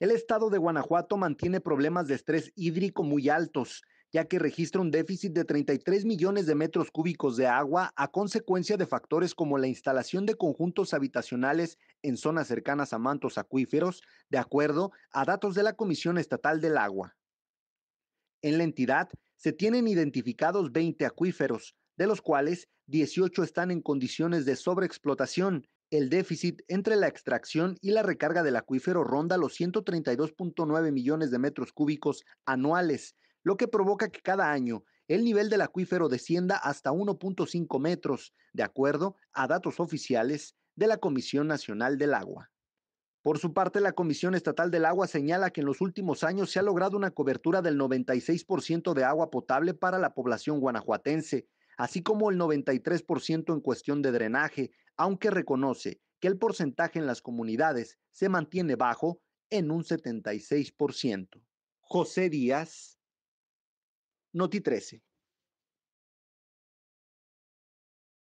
El estado de Guanajuato mantiene problemas de estrés hídrico muy altos, ya que registra un déficit de 33 millones de metros cúbicos de agua a consecuencia de factores como la instalación de conjuntos habitacionales en zonas cercanas a mantos acuíferos, de acuerdo a datos de la Comisión Estatal del Agua. En la entidad se tienen identificados 20 acuíferos, de los cuales 18 están en condiciones de sobreexplotación el déficit entre la extracción y la recarga del acuífero ronda los 132.9 millones de metros cúbicos anuales, lo que provoca que cada año el nivel del acuífero descienda hasta 1.5 metros, de acuerdo a datos oficiales de la Comisión Nacional del Agua. Por su parte, la Comisión Estatal del Agua señala que en los últimos años se ha logrado una cobertura del 96% de agua potable para la población guanajuatense, así como el 93% en cuestión de drenaje, aunque reconoce que el porcentaje en las comunidades se mantiene bajo en un 76%. José Díaz, Noti 13.